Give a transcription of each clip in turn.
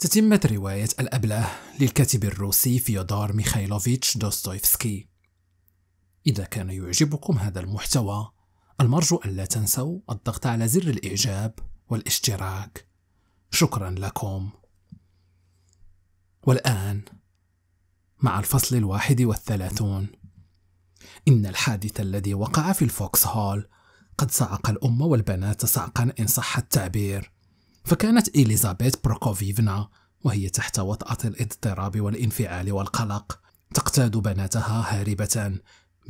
تتمة رواية الأبله للكاتب الروسي فيودور ميخايلوفيتش دوستويفسكي إذا كان يعجبكم هذا المحتوى المرجو ألا تنسوا الضغط على زر الإعجاب والاشتراك شكرا لكم والآن مع الفصل الواحد والثلاثون إن الحادث الذي وقع في الفوكس هول قد صعق الأم والبنات صعقا إن صح التعبير فكانت إليزابيث بروكوفيفنا وهي تحت وطأة الاضطراب والانفعال والقلق تقتاد بناتها هاربة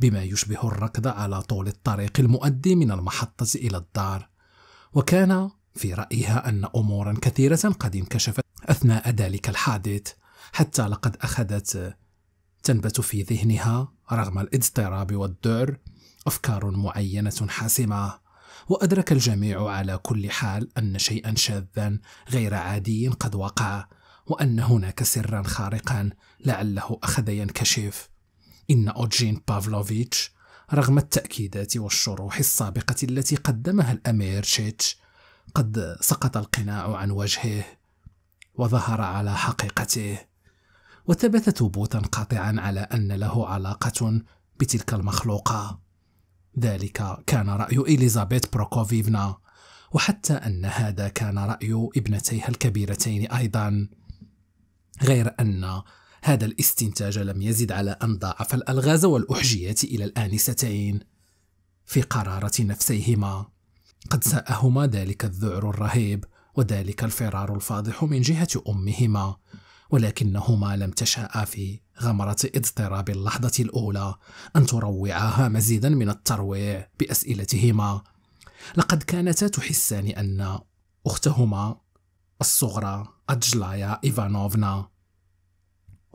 بما يشبه الركض على طول الطريق المؤدي من المحطة إلى الدار وكان في رأيها أن أمورا كثيرة قد انكشفت أثناء ذلك الحادث حتى لقد أخذت تنبت في ذهنها رغم الاضطراب والذعر أفكار معينة حاسمة وأدرك الجميع على كل حال أن شيئا شاذا غير عادي قد وقع وأن هناك سرا خارقا لعله أخذ ينكشف إن أوجين بافلوفيتش رغم التأكيدات والشروح السابقة التي قدمها الأمير شيتش قد سقط القناع عن وجهه وظهر على حقيقته وثبت ثبوتا قاطعا على أن له علاقة بتلك المخلوقة ذلك كان رأي إليزابيث بروكوفيفنا وحتى أن هذا كان رأي ابنتيها الكبيرتين أيضا غير أن هذا الاستنتاج لم يزد على أن ضاعف الألغاز والأحجيات إلى الآنستين في قرارة نفسيهما قد ساءهما ذلك الذعر الرهيب وذلك الفرار الفاضح من جهة أمهما ولكنهما لم تشاء في غمرة اضطراب اللحظة الأولى أن تروعها مزيدا من الترويع بأسئلتهما لقد كانتا تحسان أن أختهما الصغرى أجلايا إيفانوفنا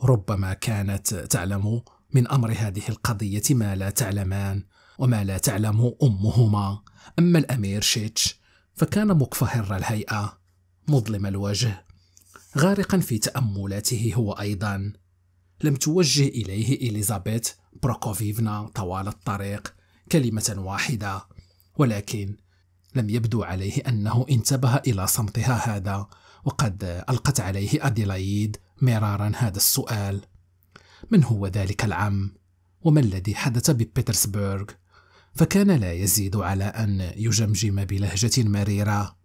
ربما كانت تعلم من أمر هذه القضية ما لا تعلمان وما لا تعلم أمهما أما الأمير شيتش فكان مكفهر الهيئة مظلم الوجه غارقا في تأملاته هو أيضا لم توجه إليه إليزابيث بروكوفيفنا طوال الطريق كلمة واحدة ولكن لم يبدو عليه أنه انتبه إلى صمتها هذا وقد ألقت عليه أديلايد مرارا هذا السؤال من هو ذلك العم؟ وما الذي حدث ببيترسبرغ؟ فكان لا يزيد على أن يجمجم بلهجة مريرة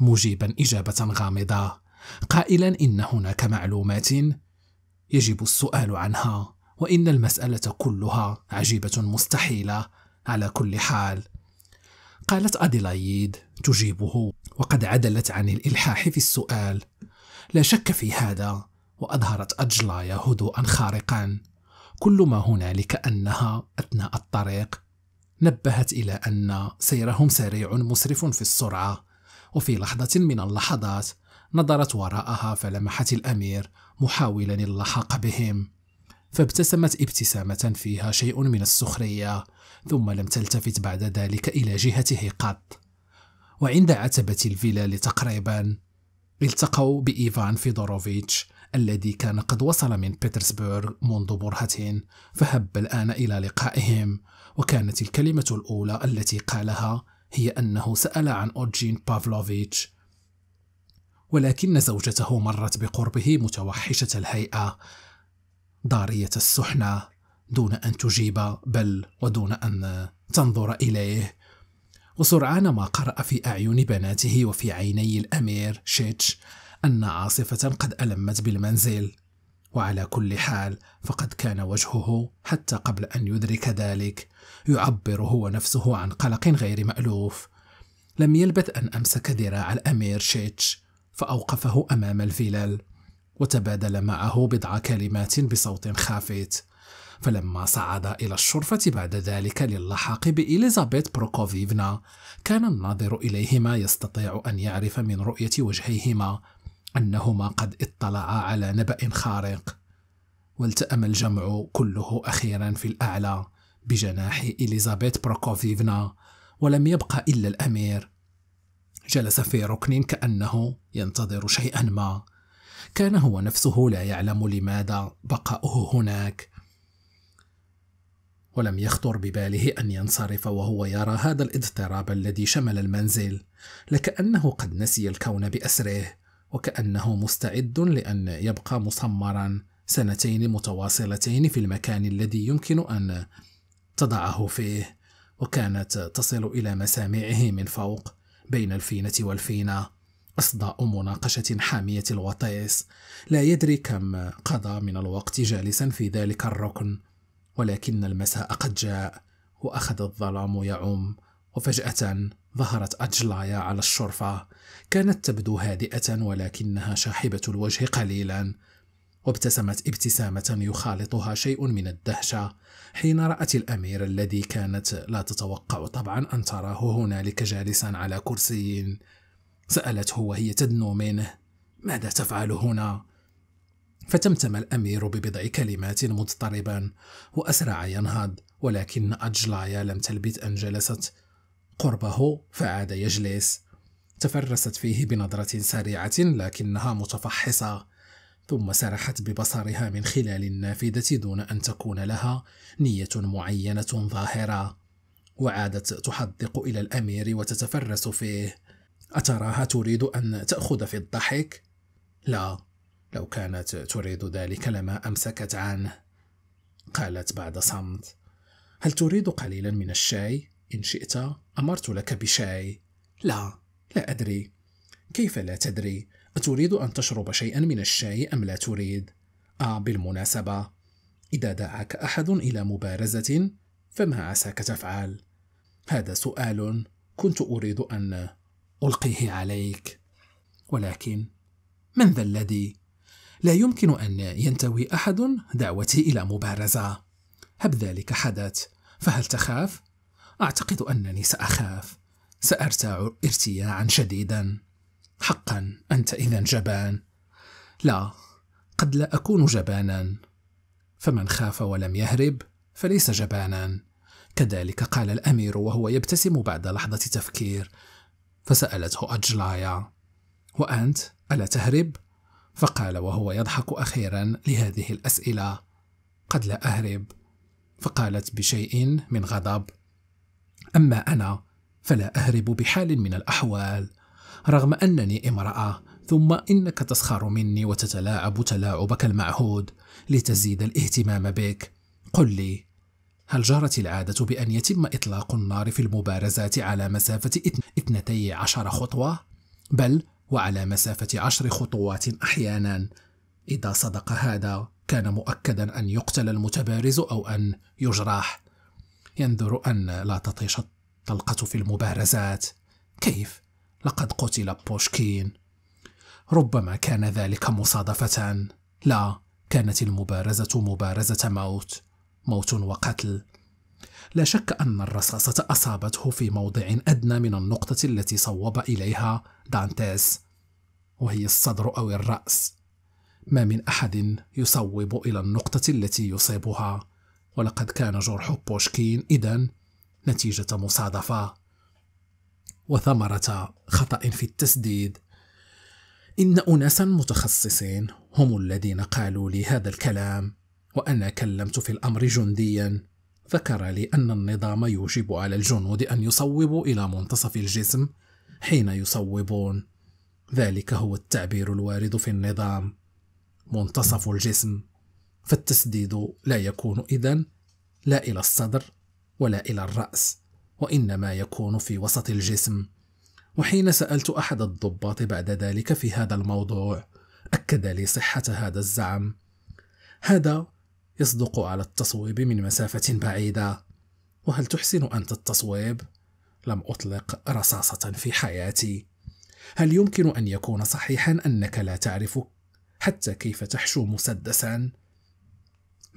مجيبا إجابة غامضة قائلا إن هناك معلومات يجب السؤال عنها وان المساله كلها عجيبه مستحيله على كل حال قالت اديلايد تجيبه وقد عدلت عن الالحاح في السؤال لا شك في هذا واظهرت اجلايا هدوءا خارقا كل ما هنالك انها اثناء الطريق نبهت الى ان سيرهم سريع مسرف في السرعه وفي لحظه من اللحظات نظرت وراءها فلمحت الامير محاولا اللحاق بهم فابتسمت ابتسامة فيها شيء من السخرية ثم لم تلتفت بعد ذلك إلى جهته قط وعند عتبة الفيلا تقريبا التقوا بإيفان فيدوروفيتش الذي كان قد وصل من بيترسبورغ منذ برهة فهب الآن إلى لقائهم وكانت الكلمة الأولى التي قالها هي أنه سأل عن أوجين بافلوفيتش ولكن زوجته مرت بقربه متوحشة الهيئة ضارية السحنة دون أن تجيب بل ودون أن تنظر إليه وسرعان ما قرأ في أعين بناته وفي عيني الأمير شيتش أن عاصفة قد ألمت بالمنزل وعلى كل حال فقد كان وجهه حتى قبل أن يدرك ذلك يعبر هو نفسه عن قلق غير مألوف لم يلبث أن أمسك ذراع الأمير شيتش فأوقفه أمام الفيلال وتبادل معه بضع كلمات بصوت خافت فلما صعد إلى الشرفة بعد ذلك للحاق بإليزابيث بروكوفيفنا كان الناظر إليهما يستطيع أن يعرف من رؤية وجهيهما أنهما قد اطلعا على نبأ خارق والتأم الجمع كله أخيرا في الأعلى بجناح إليزابيث بروكوفيفنا ولم يبق إلا الأمير جلس في ركن كأنه ينتظر شيئا ما كان هو نفسه لا يعلم لماذا بقاؤه هناك ولم يخطر بباله أن ينصرف وهو يرى هذا الاضطراب الذي شمل المنزل لكأنه قد نسي الكون بأسره وكأنه مستعد لأن يبقى مصمرا سنتين متواصلتين في المكان الذي يمكن أن تضعه فيه وكانت تصل إلى مسامعه من فوق بين الفينة والفينة أصداء مناقشة حامية الوطيس لا يدري كم قضى من الوقت جالسا في ذلك الركن ولكن المساء قد جاء وأخذ الظلام يعم وفجأة ظهرت أجلايا على الشرفة كانت تبدو هادئة ولكنها شاحبة الوجه قليلا وابتسمت ابتسامة يخالطها شيء من الدهشة حين رأت الأمير الذي كانت لا تتوقع طبعا أن تراه هنالك جالسا على كرسي سألته وهي تدنو منه ماذا تفعل هنا؟ فتمتم الأمير ببضع كلمات مضطربا وأسرع ينهض ولكن أجلايا لم تلبث أن جلست قربه فعاد يجلس تفرست فيه بنظرة سريعة لكنها متفحصة ثم سرحت ببصرها من خلال النافذة دون أن تكون لها نية معينة ظاهرة وعادت تحدق إلى الأمير وتتفرس فيه أتراها تريد أن تأخذ في الضحك؟ لا لو كانت تريد ذلك لما أمسكت عنه قالت بعد صمت هل تريد قليلا من الشاي؟ إن شئت أمرت لك بشاي لا لا أدري كيف لا تدري؟ أتريد أن تشرب شيئا من الشاي أم لا تريد؟ آه بالمناسبة إذا دعاك أحد إلى مبارزة فما عساك تفعل؟ هذا سؤال كنت أريد أن ألقيه عليك ولكن من ذا الذي لا يمكن أن ينتوي أحد دعوتي إلى مبارزة هب ذلك حدث فهل تخاف؟ أعتقد أنني سأخاف سأرتاع ارتياعا شديدا حقا أنت إذا جبان لا قد لا أكون جبانا فمن خاف ولم يهرب فليس جبانا كذلك قال الأمير وهو يبتسم بعد لحظة تفكير فسألته أجلايا وأنت ألا تهرب؟ فقال وهو يضحك أخيرا لهذه الأسئلة قد لا أهرب فقالت بشيء من غضب أما أنا فلا أهرب بحال من الأحوال رغم أنني امرأة ثم إنك تسخر مني وتتلاعب تلاعبك المعهود لتزيد الاهتمام بك قل لي هل جرت العادة بأن يتم إطلاق النار في المبارزات على مسافة اثنتي عشر خطوة؟ بل وعلى مسافة عشر خطوات أحيانا إذا صدق هذا كان مؤكدا أن يقتل المتبارز أو أن يجرح ينذر أن لا تطيش الطلقة في المبارزات كيف؟ لقد قتل بوشكين ربما كان ذلك مصادفة لا كانت المبارزة مبارزة موت موت وقتل لا شك أن الرصاصة أصابته في موضع أدنى من النقطة التي صوب إليها دانتيس وهي الصدر أو الرأس ما من أحد يصوب إلى النقطة التي يصيبها ولقد كان جرح بوشكين إذن نتيجة مصادفة وثمرة خطأ في التسديد إن أناسا متخصصين هم الذين قالوا لي هذا الكلام وأنا كلمت في الأمر جنديا ذكر لي أن النظام يوجب على الجنود أن يصوبوا إلى منتصف الجسم حين يصوبون ذلك هو التعبير الوارد في النظام منتصف الجسم فالتسديد لا يكون إذن لا إلى الصدر ولا إلى الرأس وانما يكون في وسط الجسم وحين سالت احد الضباط بعد ذلك في هذا الموضوع اكد لي صحه هذا الزعم هذا يصدق على التصويب من مسافه بعيده وهل تحسن انت التصويب لم اطلق رصاصه في حياتي هل يمكن ان يكون صحيحا انك لا تعرف حتى كيف تحشو مسدسا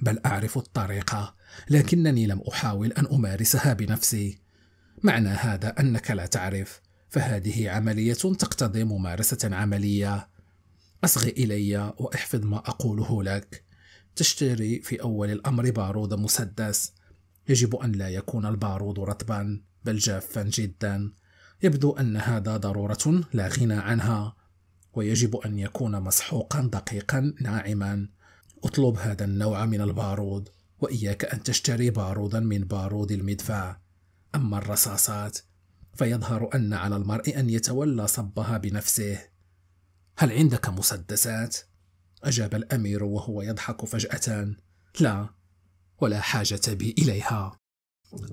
بل اعرف الطريقه لكنني لم احاول ان امارسها بنفسي معنى هذا أنك لا تعرف فهذه عملية تقتضي ممارسة عملية أصغ إلي وأحفظ ما أقوله لك تشتري في أول الأمر بارود مسدس يجب أن لا يكون البارود رطبا بل جافا جدا يبدو أن هذا ضرورة لا غنى عنها ويجب أن يكون مسحوقا دقيقا ناعما اطلب هذا النوع من البارود وإياك أن تشتري بارودا من بارود المدفع أما الرصاصات فيظهر أن على المرء أن يتولى صبها بنفسه هل عندك مسدسات؟ أجاب الأمير وهو يضحك فجأة لا ولا حاجة بي إليها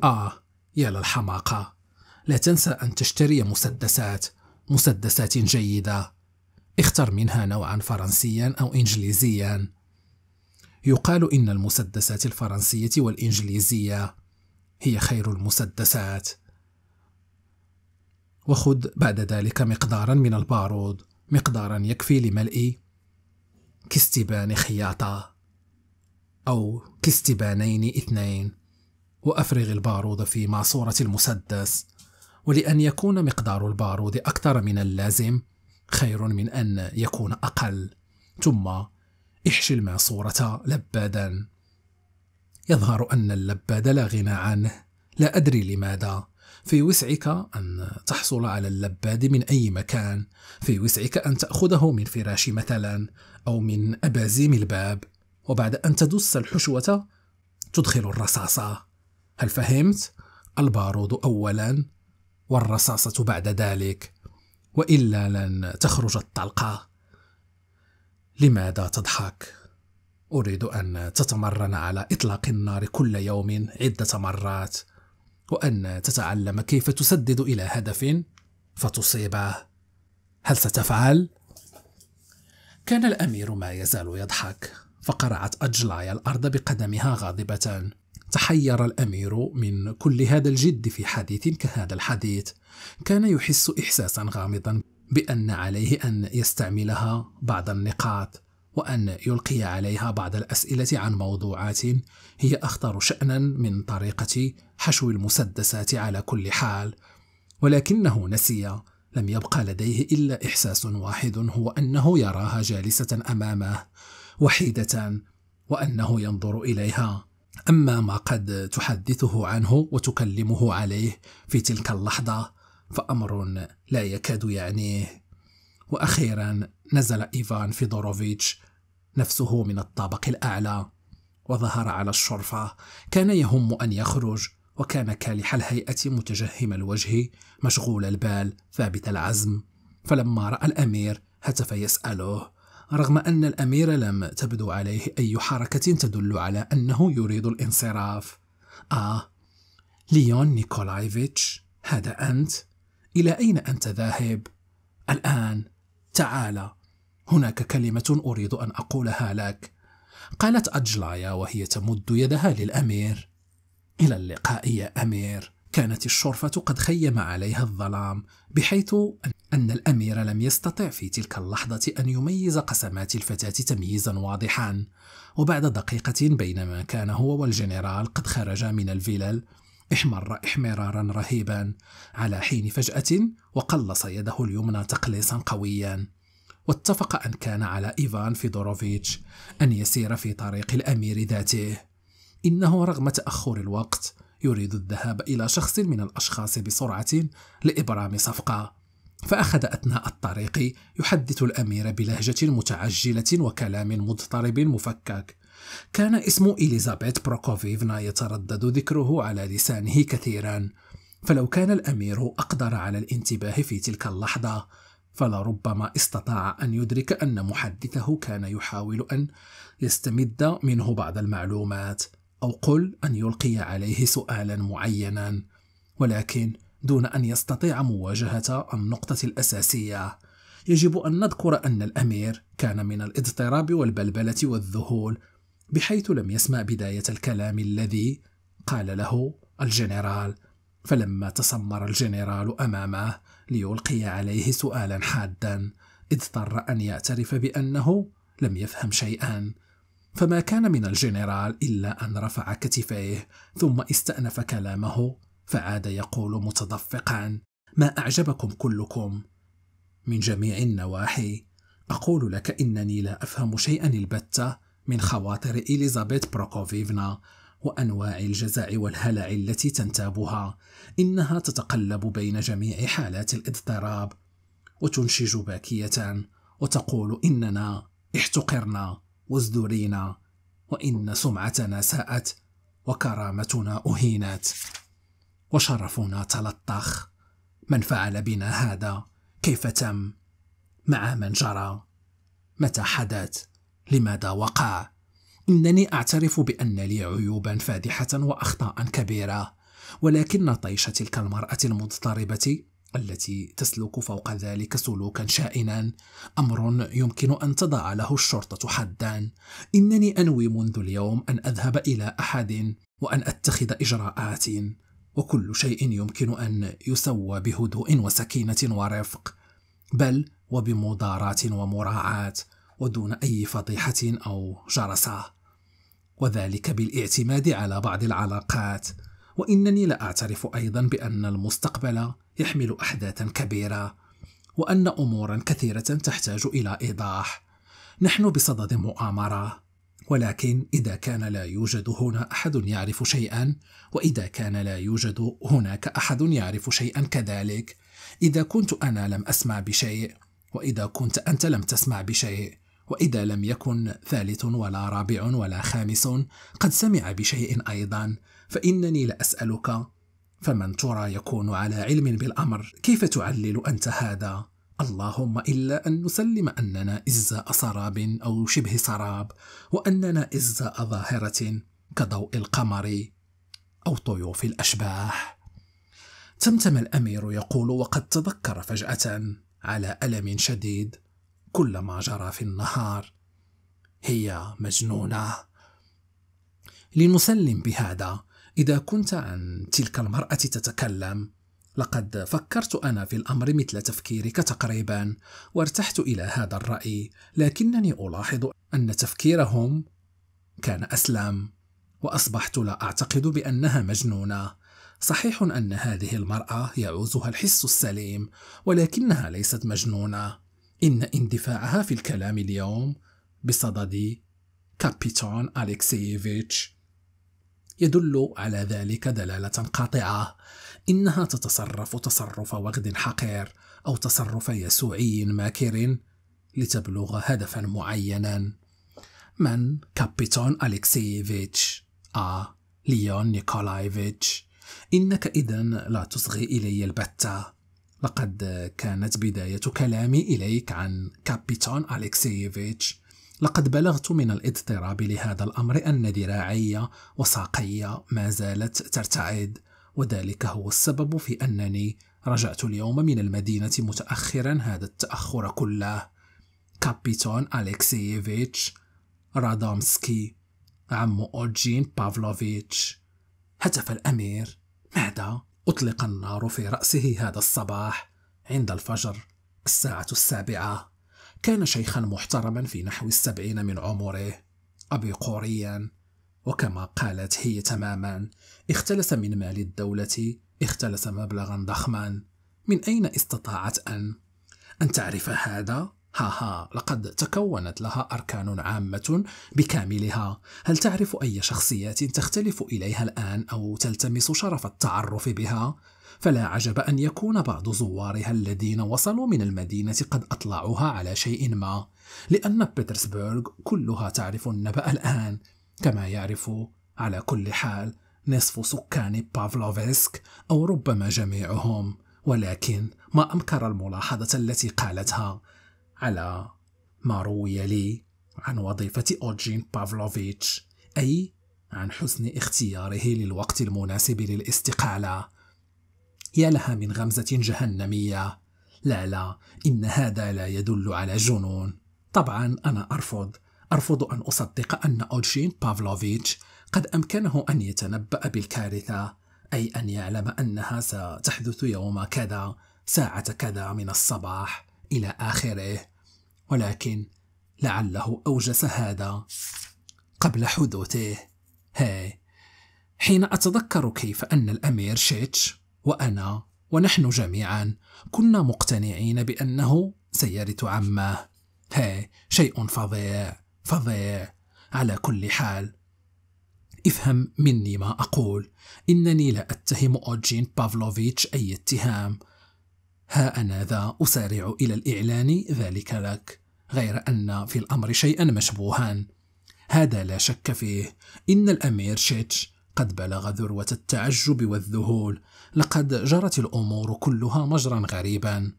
آه يا للحماقة لا تنسى أن تشتري مسدسات مسدسات جيدة اختر منها نوعا فرنسيا أو إنجليزيا يقال إن المسدسات الفرنسية والإنجليزية هي خير المسدسات وخذ بعد ذلك مقدارا من البارود مقدارا يكفي لملء كستبان خياطة أو كستبانين اثنين وأفرغ البارود في معصورة المسدس ولأن يكون مقدار البارود أكثر من اللازم خير من أن يكون أقل ثم احشي المعصورة لبادا يظهر أن اللباد لا غنى عنه لا أدري لماذا في وسعك أن تحصل على اللباد من أي مكان في وسعك أن تأخذه من فراش مثلا أو من أبازيم الباب وبعد أن تدس الحشوة تدخل الرصاصة هل فهمت؟ البارود أولا والرصاصة بعد ذلك وإلا لن تخرج الطلقة لماذا تضحك؟ أريد أن تتمرن على إطلاق النار كل يوم عدة مرات وأن تتعلم كيف تسدد إلى هدف فتصيبه هل ستفعل؟ كان الأمير ما يزال يضحك فقرعت أجلايا الأرض بقدمها غاضبة تحير الأمير من كل هذا الجد في حديث كهذا الحديث كان يحس إحساسا غامضا بأن عليه أن يستعملها بعض النقاط وأن يلقي عليها بعض الأسئلة عن موضوعات هي أخطر شأنا من طريقة حشو المسدسات على كل حال ولكنه نسي لم يبقى لديه إلا إحساس واحد هو أنه يراها جالسة أمامه وحيدة وأنه ينظر إليها أما ما قد تحدثه عنه وتكلمه عليه في تلك اللحظة فأمر لا يكاد يعنيه وأخيرا نزل إيفان فيدوروفيتش نفسه من الطابق الأعلى وظهر على الشرفة كان يهم أن يخرج وكان كالح الهيئة متجهم الوجه مشغول البال ثابت العزم فلما رأى الأمير هتف يسأله رغم أن الأمير لم تبدو عليه أي حركة تدل على أنه يريد الانصراف آه ليون نيكولايفيتش هذا أنت إلى أين أنت ذاهب؟ الآن تعال هناك كلمة أريد أن أقولها لك قالت أجلايا وهي تمد يدها للأمير إلى اللقاء يا أمير كانت الشرفة قد خيم عليها الظلام بحيث أن الأمير لم يستطع في تلك اللحظة أن يميز قسمات الفتاة تمييزا واضحا وبعد دقيقة بينما كان هو والجنرال قد خرجا من الفلل احمر احمرارا رهيبا على حين فجأة وقلص يده اليمنى تقليصا قويا واتفق أن كان على إيفان فيدوروفيتش أن يسير في طريق الأمير ذاته إنه رغم تأخر الوقت يريد الذهاب إلى شخص من الأشخاص بسرعة لإبرام صفقة فأخذ أثناء الطريق يحدث الأمير بلهجة متعجلة وكلام مضطرب مفكك كان اسم إليزابيث بروكوفيفنا يتردد ذكره على لسانه كثيرا فلو كان الأمير أقدر على الانتباه في تلك اللحظة فلربما استطاع أن يدرك أن محدثه كان يحاول أن يستمد منه بعض المعلومات أو قل أن يلقي عليه سؤالا معينا ولكن دون أن يستطيع مواجهة النقطة الأساسية يجب أن نذكر أن الأمير كان من الاضطراب والبلبلة والذهول بحيث لم يسمع بداية الكلام الذي قال له الجنرال فلما تسمر الجنرال أمامه ليلقي عليه سؤالا حادا اضطر أن يعترف بأنه لم يفهم شيئا فما كان من الجنرال إلا أن رفع كتفيه ثم استأنف كلامه فعاد يقول متدفقا ما أعجبكم كلكم من جميع النواحي أقول لك إنني لا أفهم شيئا البتة من خواطر إليزابيث بروكوفيفنا وانواع الجزع والهلع التي تنتابها انها تتقلب بين جميع حالات الاضطراب وتنشج باكيه وتقول اننا احتقرنا وازدرينا وان سمعتنا ساءت وكرامتنا اهينت وشرفنا تلطخ من فعل بنا هذا كيف تم مع من جرى متى حدث لماذا وقع إنني أعترف بأن لي عيوبا فادحة وأخطاء كبيرة ولكن طيش تلك المرأة المضطربة التي تسلك فوق ذلك سلوكا شائنا امر يمكن ان تضع له الشرطه حدا انني انوي منذ اليوم ان اذهب الى احد وان اتخذ اجراءات وكل شيء يمكن ان يسوى بهدوء وسكينه ورفق بل وبمداراه ومراعاه ودون اي فضيحه او جرسه وذلك بالاعتماد على بعض العلاقات وانني لا اعترف ايضا بان المستقبل يحمل احداثا كبيره وان امورا كثيره تحتاج الى ايضاح نحن بصدد مؤامره ولكن اذا كان لا يوجد هنا احد يعرف شيئا واذا كان لا يوجد هناك احد يعرف شيئا كذلك اذا كنت انا لم اسمع بشيء واذا كنت انت لم تسمع بشيء وإذا لم يكن ثالث ولا رابع ولا خامس قد سمع بشيء أيضا فإنني لأسألك فمن ترى يكون على علم بالأمر كيف تعلل أنت هذا؟ اللهم إلا أن نسلم أننا إزاء سراب أو شبه سراب وأننا إزاء ظاهرة كضوء القمر أو طيوف الأشباح تمتم الأمير يقول وقد تذكر فجأة على ألم شديد كل ما جرى في النهار هي مجنونه لنسلم بهذا اذا كنت عن تلك المراه تتكلم لقد فكرت انا في الامر مثل تفكيرك تقريبا وارتحت الى هذا الراي لكنني الاحظ ان تفكيرهم كان اسلم واصبحت لا اعتقد بانها مجنونه صحيح ان هذه المراه يعوزها الحس السليم ولكنها ليست مجنونه إن اندفاعها في الكلام اليوم بصدد كابيتون أليكسييفيتش يدل على ذلك دلالة قاطعة إنها تتصرف تصرف وغد حقير أو تصرف يسوعي ماكر لتبلغ هدفا معينا من كابيتون أليكسييفيتش آ ليون نيكولايفيتش إنك إذن لا تصغي إلي البتة لقد كانت بداية كلامي إليك عن كابيتان أليكسييفيتش لقد بلغت من الاضطراب لهذا الأمر أن ذراعي وساقي ما زالت ترتعد وذلك هو السبب في أنني رجعت اليوم من المدينة متأخرا هذا التأخر كله كابيتون أليكسييفيتش رادومسكي عم أوجين بافلوفيتش هتف الأمير ماذا؟ أطلق النار في رأسه هذا الصباح عند الفجر الساعة السابعة كان شيخا محترما في نحو السبعين من عمره أبيقوريا وكما قالت هي تماما اختلس من مال الدولة اختلس مبلغا ضخما من أين استطاعت أن أن تعرف هذا؟ هاها لقد تكونت لها أركان عامة بكاملها هل تعرف أي شخصيات تختلف إليها الآن أو تلتمس شرف التعرف بها؟ فلا عجب أن يكون بعض زوارها الذين وصلوا من المدينة قد أطلعوها على شيء ما لأن بيترسبرغ كلها تعرف النبأ الآن كما يعرف على كل حال نصف سكان بافلوفسك أو ربما جميعهم ولكن ما أمكر الملاحظة التي قالتها على ما روي لي عن وظيفة أوجين بافلوفيتش أي عن حسن اختياره للوقت المناسب للاستقالة يا لها من غمزة جهنمية لا لا إن هذا لا يدل على جنون طبعا أنا أرفض أرفض أن أصدق أن أوجين بافلوفيتش قد أمكنه أن يتنبأ بالكارثة أي أن يعلم أنها ستحدث يوم كذا ساعة كذا من الصباح إلى آخره ولكن لعله أوجس هذا قبل حدوثه هي. حين أتذكر كيف أن الأمير شيتش وأنا ونحن جميعا كنا مقتنعين بأنه سيرث عمه هي. شيء فظيع فظيع على كل حال افهم مني ما أقول إنني لا أتهم أوجين بافلوفيتش أي اتهام ها أنا ذا أسارع إلى الإعلان ذلك لك غير أن في الأمر شيئا مشبوها هذا لا شك فيه إن الأمير شيتش قد بلغ ذروة التعجب والذهول لقد جرت الأمور كلها مجرا غريبا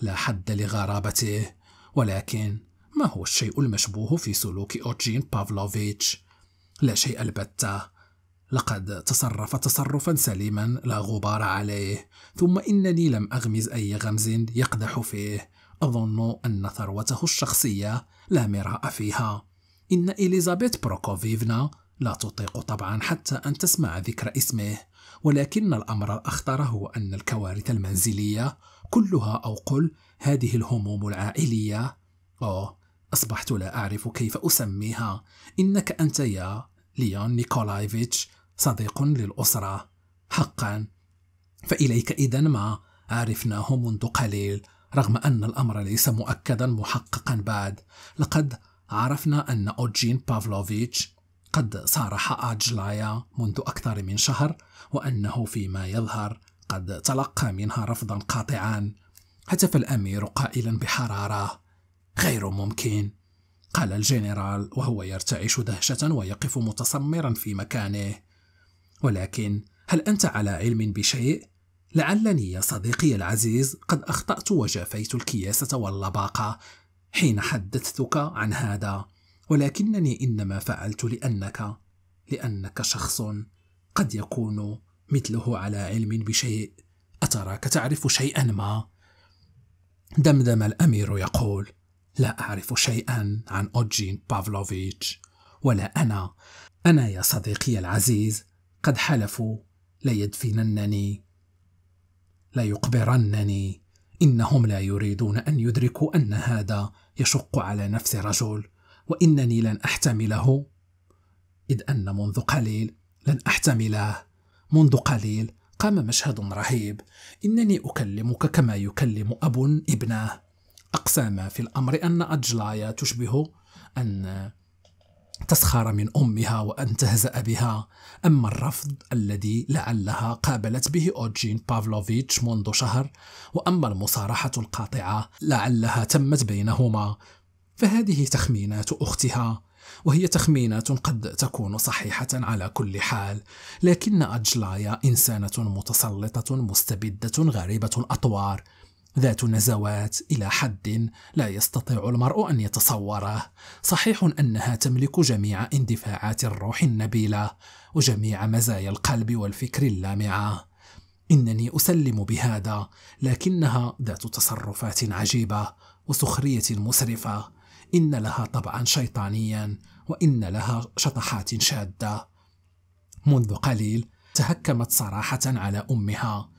لا حد لغرابته ولكن ما هو الشيء المشبوه في سلوك أوجين بافلوفيتش لا شيء البتة لقد تصرف تصرفا سليما لا غبار عليه ثم إنني لم أغمز أي غمز يقدح فيه أظن أن ثروته الشخصية لا مراء فيها إن إليزابيث بروكوفيفنا لا تطيق طبعا حتى أن تسمع ذكر اسمه ولكن الأمر الأخطر هو أن الكوارث المنزلية كلها أو قل هذه الهموم العائلية أوه أصبحت لا أعرف كيف أسميها إنك أنت يا ليون نيكولايفيتش صديق للأسرة حقا فإليك إذا ما عرفناه منذ قليل رغم أن الأمر ليس مؤكدا محققا بعد لقد عرفنا أن أوجين بافلوفيتش قد صارح أجلايا منذ أكثر من شهر وأنه فيما يظهر قد تلقى منها رفضا قاطعا هتف الأمير قائلا بحرارة غير ممكن قال الجنرال وهو يرتعش دهشة ويقف متسمرا في مكانه ولكن هل أنت على علم بشيء؟ لعلني يا صديقي العزيز قد أخطأت وجافيت الكياسة واللباقة حين حدثتك عن هذا، ولكنني إنما فعلت لأنك لأنك شخص قد يكون مثله على علم بشيء، أتراك تعرف شيئا ما؟ دمدم الأمير يقول: لا أعرف شيئا عن أوجين بافلوفيتش، ولا أنا، أنا يا صديقي العزيز قد حلفوا ليدفننني ليقبرنني انهم لا يريدون ان يدركوا ان هذا يشق على نفس رجل وانني لن احتمله اذ ان منذ قليل لن احتمله منذ قليل قام مشهد رهيب انني اكلمك كما يكلم اب ابنه اقسى ما في الامر ان اجلايا تشبه ان تسخر من امها وان تهزا بها اما الرفض الذي لعلها قابلت به اوجين بافلوفيتش منذ شهر واما المصارحه القاطعه لعلها تمت بينهما فهذه تخمينات اختها وهي تخمينات قد تكون صحيحة على كل حال، لكن أجلايا إنسانة متسلطة مستبدة غريبة الأطوار، ذات نزوات إلى حد لا يستطيع المرء أن يتصوره صحيح أنها تملك جميع اندفاعات الروح النبيلة وجميع مزايا القلب والفكر اللامعة إنني أسلم بهذا لكنها ذات تصرفات عجيبة وسخرية مسرفة إن لها طبعا شيطانيا وإن لها شطحات شادة منذ قليل تهكمت صراحة على أمها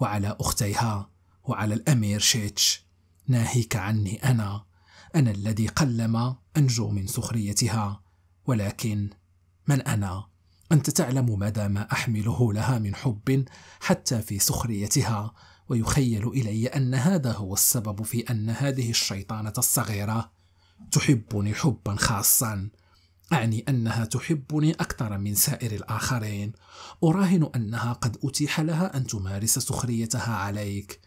وعلى أختيها وعلى الأمير شيتش ناهيك عني أنا أنا الذي قلما أنجو من سخريتها ولكن من أنا؟ أنت تعلم مدى ما أحمله لها من حب حتى في سخريتها ويخيل إلي أن هذا هو السبب في أن هذه الشيطانة الصغيرة تحبني حبا خاصا أعني أنها تحبني أكثر من سائر الآخرين أراهن أنها قد أتيح لها أن تمارس سخريتها عليك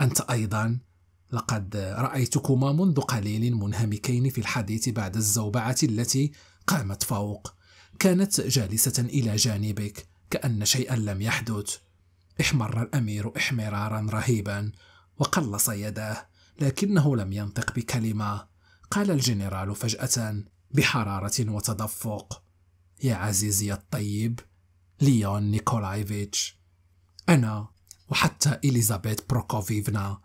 أنت أيضا لقد رأيتكما منذ قليل منهمكين في الحديث بعد الزوبعة التي قامت فوق كانت جالسة إلى جانبك كأن شيئا لم يحدث احمر الأمير احمرارا رهيبا وقلص يداه لكنه لم ينطق بكلمة قال الجنرال فجأة بحرارة وتدفق يا عزيزي الطيب ليون نيكولايفيتش أنا وحتى إليزابيث بروكوفيفنا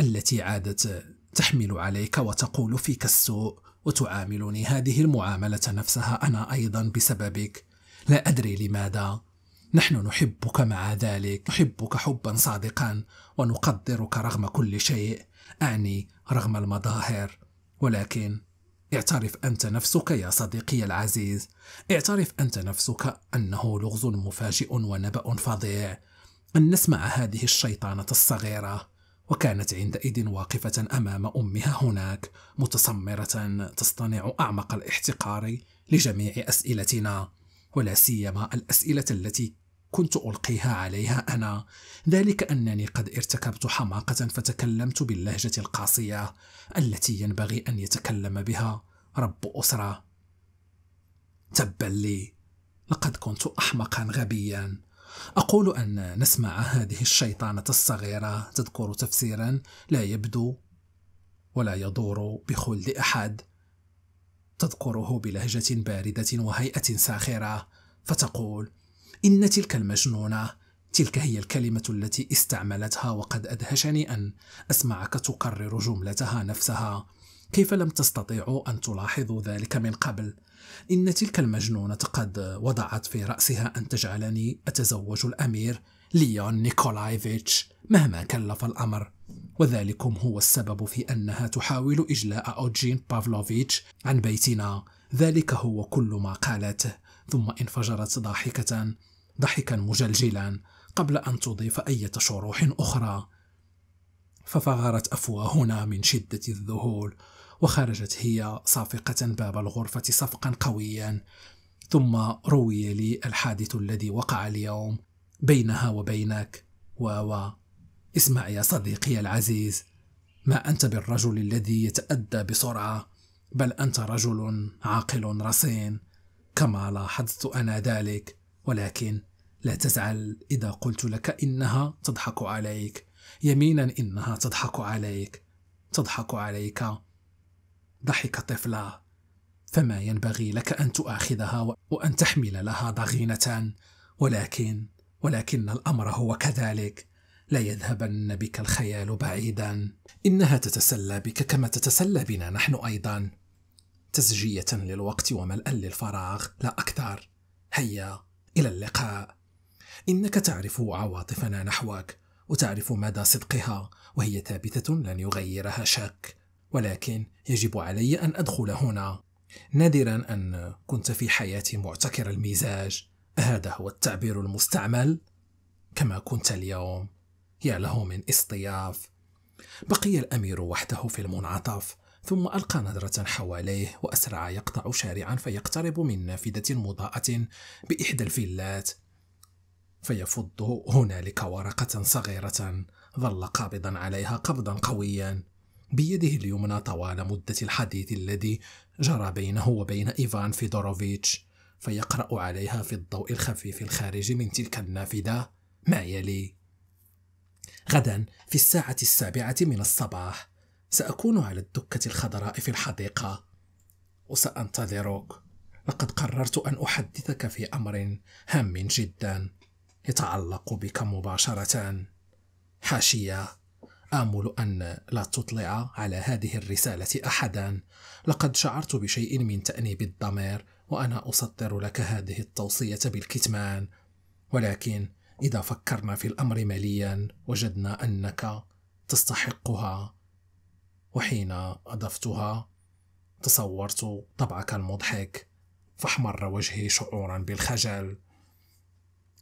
التي عادت تحمل عليك وتقول فيك السوء وتعاملني هذه المعاملة نفسها أنا أيضا بسببك لا أدري لماذا نحن نحبك مع ذلك نحبك حبا صادقا ونقدرك رغم كل شيء أعني رغم المظاهر ولكن اعترف أنت نفسك يا صديقي العزيز اعترف أنت نفسك أنه لغز مفاجئ ونبأ فظيع أن نسمع هذه الشيطانة الصغيرة وكانت عندئذ واقفة أمام أمها هناك متسمرة تصطنع أعمق الاحتقار لجميع أسئلتنا ولا سيما الأسئلة التي كنت ألقيها عليها أنا ذلك أنني قد ارتكبت حماقة فتكلمت باللهجة القاسية التي ينبغي أن يتكلم بها رب أسرة تبا لي لقد كنت أحمقا غبيا أقول أن نسمع هذه الشيطانة الصغيرة تذكر تفسيرا لا يبدو ولا يدور بخلد أحد تذكره بلهجة باردة وهيئة ساخرة فتقول إن تلك المجنونة تلك هي الكلمة التي استعملتها وقد أدهشني أن أسمعك تكرر جملتها نفسها كيف لم تستطيعوا أن تلاحظوا ذلك من قبل؟ إن تلك المجنونة قد وضعت في رأسها أن تجعلني أتزوج الأمير ليون نيكولايفيتش مهما كلف الأمر وذلكم هو السبب في أنها تحاول إجلاء أوجين بافلوفيتش عن بيتنا ذلك هو كل ما قالته ثم انفجرت ضاحكة ضحكا مجلجلا قبل أن تضيف أية شروح أخرى ففغرت أفواهنا من شدة الذهول وخرجت هي صافقة باب الغرفة صفقا قويا ثم روي لي الحادث الذي وقع اليوم بينها وبينك و اسمع يا صديقي العزيز ما أنت بالرجل الذي يتأدى بسرعة بل أنت رجل عاقل رصين كما لاحظت أنا ذلك ولكن لا تزعل إذا قلت لك إنها تضحك عليك يمينا إنها تضحك عليك تضحك عليك ضحك طفلا فما ينبغي لك أن تؤاخذها وأن تحمل لها ضغينة ولكن ولكن الأمر هو كذلك لا يذهبن بك الخيال بعيدا إنها تتسلى بك كما تتسلى بنا نحن أيضا تزجية للوقت وملأ للفراغ لا أكثر هيا إلى اللقاء إنك تعرف عواطفنا نحوك وتعرف مدى صدقها وهي ثابتة لن يغيرها شك ولكن يجب علي أن أدخل هنا نادرا أن كنت في حياتي معتكر المزاج هذا هو التعبير المستعمل كما كنت اليوم يا له من اصطياف بقي الأمير وحده في المنعطف ثم ألقى نظرة حواليه وأسرع يقطع شارعا فيقترب من نافذة مضاءة بإحدى الفيلات فيفض هنالك ورقة صغيرة ظل قابضا عليها قبضا قويا بيده اليمنى طوال مدة الحديث الذي جرى بينه وبين إيفان فيدوروفيتش فيقرأ عليها في الضوء الخفيف الخارج من تلك النافذة ما يلي غدا في الساعة السابعة من الصباح سأكون على الدكة الخضراء في الحديقة وسأنتظرك لقد قررت أن أحدثك في أمر هام جدا يتعلق بك مباشرة حاشية آمل أن لا تطلع على هذه الرسالة أحدا لقد شعرت بشيء من تأنيب الضمير وأنا أسطر لك هذه التوصية بالكتمان ولكن إذا فكرنا في الأمر ماليا وجدنا أنك تستحقها وحين أضفتها تصورت طبعك المضحك فاحمر وجهي شعورا بالخجل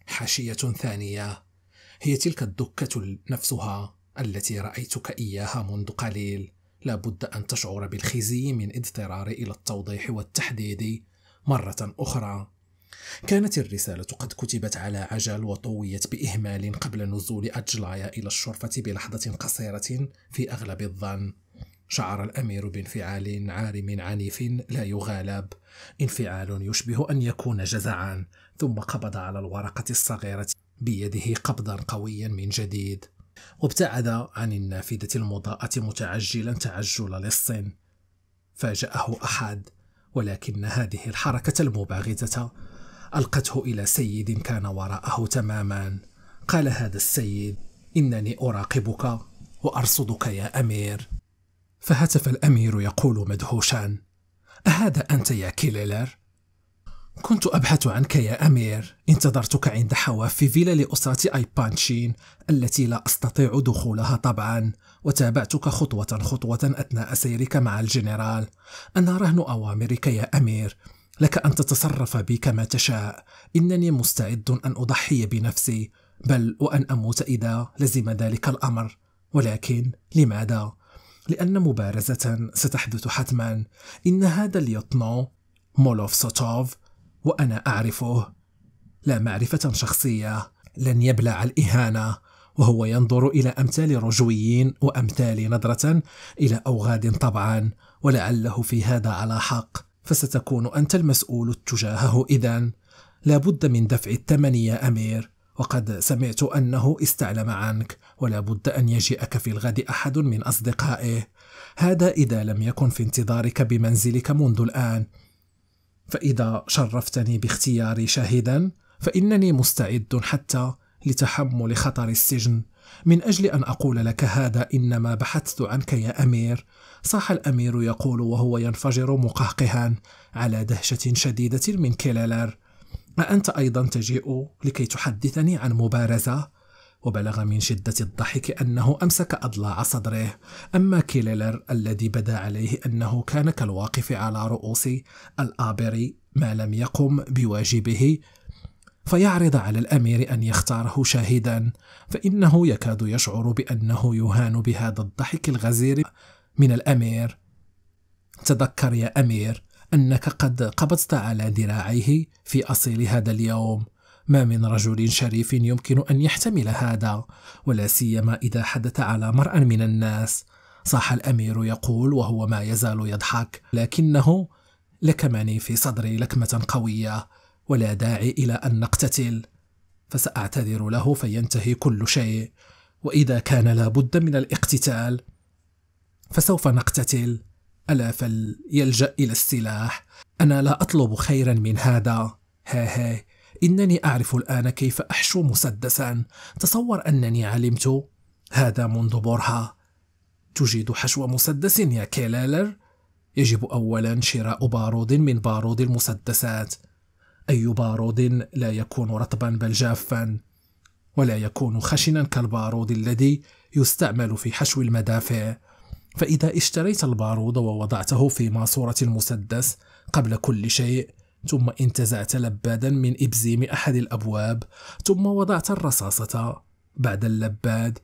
حاشية ثانية هي تلك الدكة نفسها التي رأيتك إياها منذ قليل لا بد أن تشعر بالخزي من اضطرار إلى التوضيح والتحديد مرة أخرى كانت الرسالة قد كتبت على عجل وطويت بإهمال قبل نزول أجلايا إلى الشرفة بلحظة قصيرة في أغلب الظن شعر الأمير بانفعال عارم عنيف لا يغالب انفعال يشبه أن يكون جزعان ثم قبض على الورقة الصغيرة بيده قبضا قويا من جديد وابتعد عن النافذة المضاءة متعجلا تعجل للصين فاجأه أحد ولكن هذه الحركة المباغتة ألقته إلى سيد كان وراءه تماما قال هذا السيد إنني أراقبك وأرصدك يا أمير فهتف الأمير يقول مدهوشا أهذا أنت يا كيليلر؟ كنت أبحث عنك يا أمير انتظرتك عند حواف في فيلا لأسرة أي بانشين التي لا أستطيع دخولها طبعا وتابعتك خطوة خطوة أثناء سيرك مع الجنرال أنا رهن أوامرك يا أمير لك أن تتصرف بي كما تشاء إنني مستعد أن أضحي بنفسي بل وأن أموت إذا لزم ذلك الأمر ولكن لماذا؟ لأن مبارزة ستحدث حتما إن هذا اليطنو مولوف سوتوف وأنا أعرفه لا معرفة شخصية لن يبلع الإهانة وهو ينظر إلى أمثال رجويين وأمثالي نظرة إلى أوغاد طبعا ولعله في هذا على حق فستكون أنت المسؤول تجاهه إذا لابد من دفع الثمن يا أمير وقد سمعت أنه استعلم عنك ولا بد أن يجيئك في الغد أحد من أصدقائه هذا إذا لم يكن في انتظارك بمنزلك منذ الآن فإذا شرفتني باختياري شاهدا فإنني مستعد حتى لتحمل خطر السجن من أجل أن أقول لك هذا إنما بحثت عنك يا أمير صاح الأمير يقول وهو ينفجر مقهقها على دهشة شديدة من كيلالر أأنت أيضا تجيء لكي تحدثني عن مبارزة وبلغ من شدة الضحك أنه أمسك أضلاع صدره أما كيليلر الذي بدا عليه أنه كان كالواقف على رؤوس الآبري ما لم يقم بواجبه فيعرض على الأمير أن يختاره شاهدا فإنه يكاد يشعر بأنه يهان بهذا الضحك الغزير من الأمير تذكر يا أمير أنك قد قبضت على ذراعيه في أصيل هذا اليوم ما من رجل شريف يمكن أن يحتمل هذا ولا سيما إذا حدث على مرأى من الناس صاح الأمير يقول وهو ما يزال يضحك لكنه لكمني في صدري لكمة قوية ولا داعي إلى أن نقتتل فسأعتذر له فينتهي كل شيء وإذا كان لابد من الاقتتال فسوف نقتتل ألا فليلجأ إلى السلاح أنا لا أطلب خيرا من هذا ها ها إنني أعرف الآن كيف أحشو مسدسا تصور أنني علمت هذا منذ برهة تجيد حشو مسدس يا كيلالر يجب أولا شراء بارود من بارود المسدسات أي بارود لا يكون رطبا بل جافا ولا يكون خشنا كالبارود الذي يستعمل في حشو المدافع فإذا اشتريت البارود ووضعته في ماسورة المسدس قبل كل شيء ثم انتزعت لبادا من إبزيم أحد الأبواب ثم وضعت الرصاصة بعد اللباد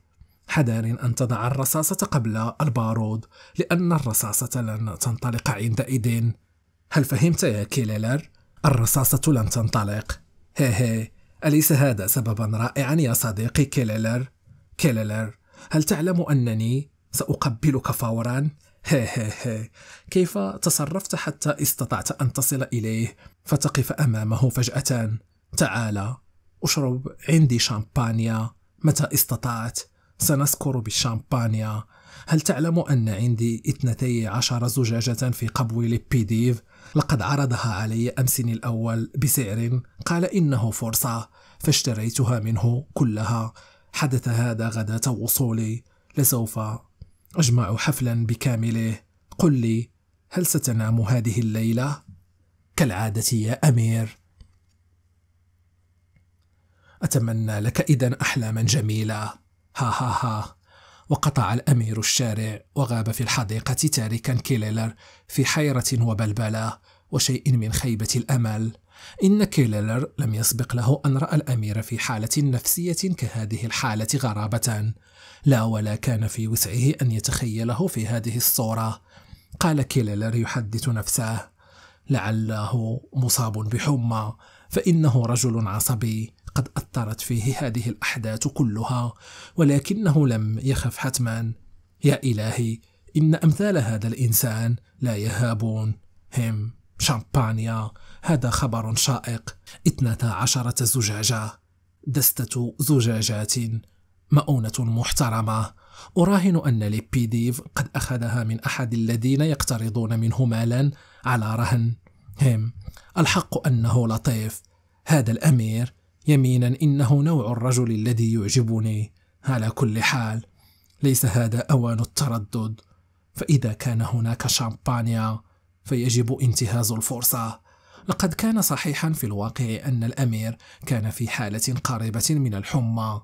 حذر أن تضع الرصاصة قبل البارود لأن الرصاصة لن تنطلق عندئذ هل فهمت يا كيليلر؟ الرصاصة لن تنطلق هي هي أليس هذا سببا رائعا يا صديقي كيليلر؟ كيليلر هل تعلم أنني سأقبلك فورا؟ هي هي هي كيف تصرفت حتى استطعت أن تصل إليه فتقف أمامه فجأة تعال أشرب عندي شامبانيا متى استطعت سنسكر بالشامبانيا هل تعلم أن عندي اثنتي عشر زجاجة في قبو بيديف لقد عرضها علي أمس الأول بسعر قال إنه فرصة فاشتريتها منه كلها حدث هذا غدا وصولي لسوف أجمع حفلا بكامله قل لي هل ستنام هذه الليلة؟ كالعادة يا أمير أتمنى لك إذا أحلاما جميلة ها ها ها وقطع الأمير الشارع وغاب في الحديقة تاركا كيليلر في حيرة وبلبلة وشيء من خيبة الأمل إن كيليلر لم يسبق له أن رأى الأمير في حالة نفسية كهذه الحالة غرابة لا ولا كان في وسعه أن يتخيله في هذه الصورة قال كيلر يحدث نفسه لعله مصاب بحمى فإنه رجل عصبي قد أثرت فيه هذه الأحداث كلها ولكنه لم يخف حتما يا إلهي إن أمثال هذا الإنسان لا يهابون هم شامبانيا هذا خبر شائق اثنتا عشرة زجاجة دستة زجاجات مؤونة محترمة أراهن أن لبيديف قد أخذها من أحد الذين يقترضون منه مالا على رهن هم الحق أنه لطيف هذا الأمير يمينا إنه نوع الرجل الذي يعجبني على كل حال ليس هذا أوان التردد فإذا كان هناك شامبانيا فيجب انتهاز الفرصة لقد كان صحيحا في الواقع أن الأمير كان في حالة قريبة من الحمى